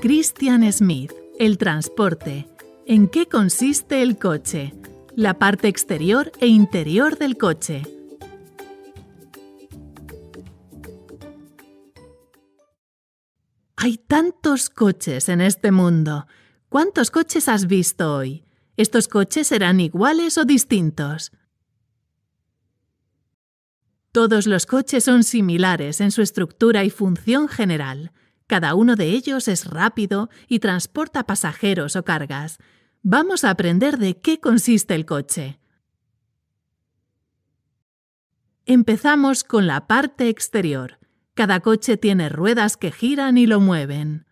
Christian Smith, el transporte. ¿En qué consiste el coche? La parte exterior e interior del coche. Hay tantos coches en este mundo. ¿Cuántos coches has visto hoy? ¿Estos coches serán iguales o distintos? Todos los coches son similares en su estructura y función general. Cada uno de ellos es rápido y transporta pasajeros o cargas. Vamos a aprender de qué consiste el coche. Empezamos con la parte exterior. Cada coche tiene ruedas que giran y lo mueven.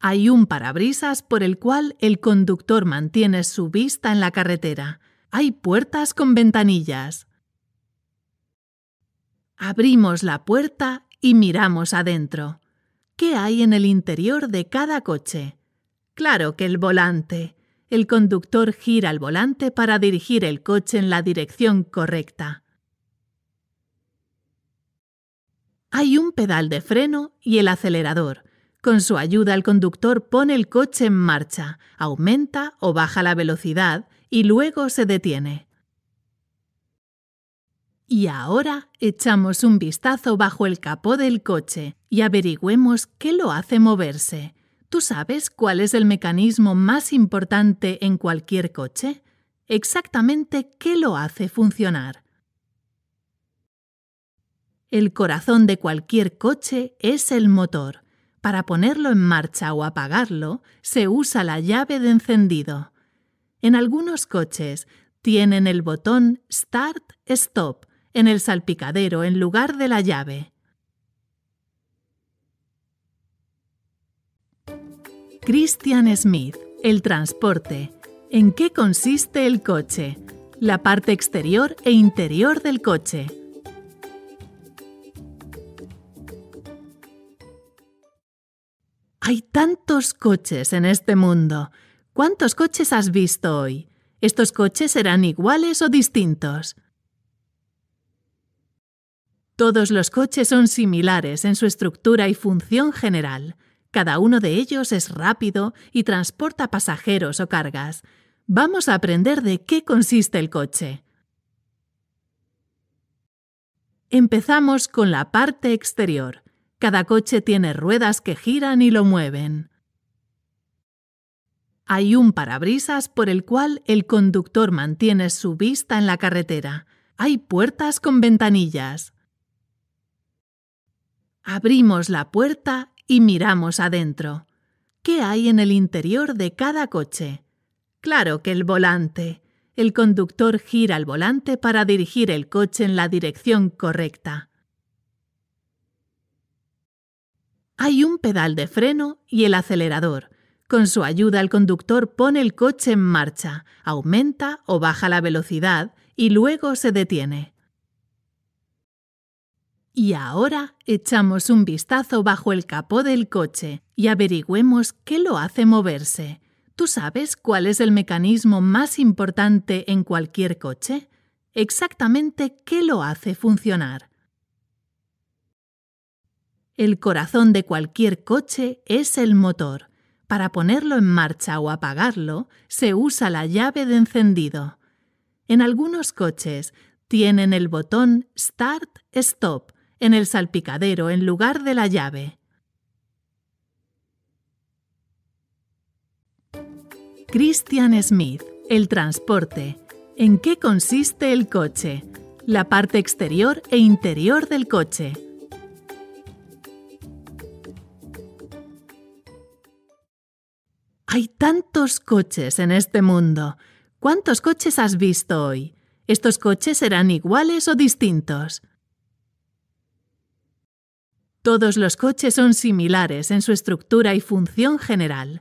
Hay un parabrisas por el cual el conductor mantiene su vista en la carretera. Hay puertas con ventanillas. Abrimos la puerta y miramos adentro. ¿Qué hay en el interior de cada coche? Claro que el volante. El conductor gira el volante para dirigir el coche en la dirección correcta. Hay un pedal de freno y el acelerador. Con su ayuda el conductor pone el coche en marcha, aumenta o baja la velocidad y luego se detiene. Y ahora echamos un vistazo bajo el capó del coche y averigüemos qué lo hace moverse. ¿Tú sabes cuál es el mecanismo más importante en cualquier coche? Exactamente qué lo hace funcionar. El corazón de cualquier coche es el motor. Para ponerlo en marcha o apagarlo, se usa la llave de encendido. En algunos coches tienen el botón Start-Stop en el salpicadero en lugar de la llave. Christian Smith, el transporte. ¿En qué consiste el coche? La parte exterior e interior del coche. Hay tantos coches en este mundo. ¿Cuántos coches has visto hoy? ¿Estos coches serán iguales o distintos? Todos los coches son similares en su estructura y función general. Cada uno de ellos es rápido y transporta pasajeros o cargas. Vamos a aprender de qué consiste el coche. Empezamos con la parte exterior. Cada coche tiene ruedas que giran y lo mueven. Hay un parabrisas por el cual el conductor mantiene su vista en la carretera. Hay puertas con ventanillas. Abrimos la puerta y miramos adentro. ¿Qué hay en el interior de cada coche? Claro que el volante. El conductor gira el volante para dirigir el coche en la dirección correcta. Hay un pedal de freno y el acelerador. Con su ayuda el conductor pone el coche en marcha, aumenta o baja la velocidad y luego se detiene. Y ahora echamos un vistazo bajo el capó del coche y averigüemos qué lo hace moverse. ¿Tú sabes cuál es el mecanismo más importante en cualquier coche? Exactamente qué lo hace funcionar. El corazón de cualquier coche es el motor. Para ponerlo en marcha o apagarlo, se usa la llave de encendido. En algunos coches tienen el botón Start-Stop en el salpicadero en lugar de la llave. Christian Smith, el transporte. ¿En qué consiste el coche? La parte exterior e interior del coche. Hay tantos coches en este mundo. ¿Cuántos coches has visto hoy? ¿Estos coches serán iguales o distintos? Todos los coches son similares en su estructura y función general.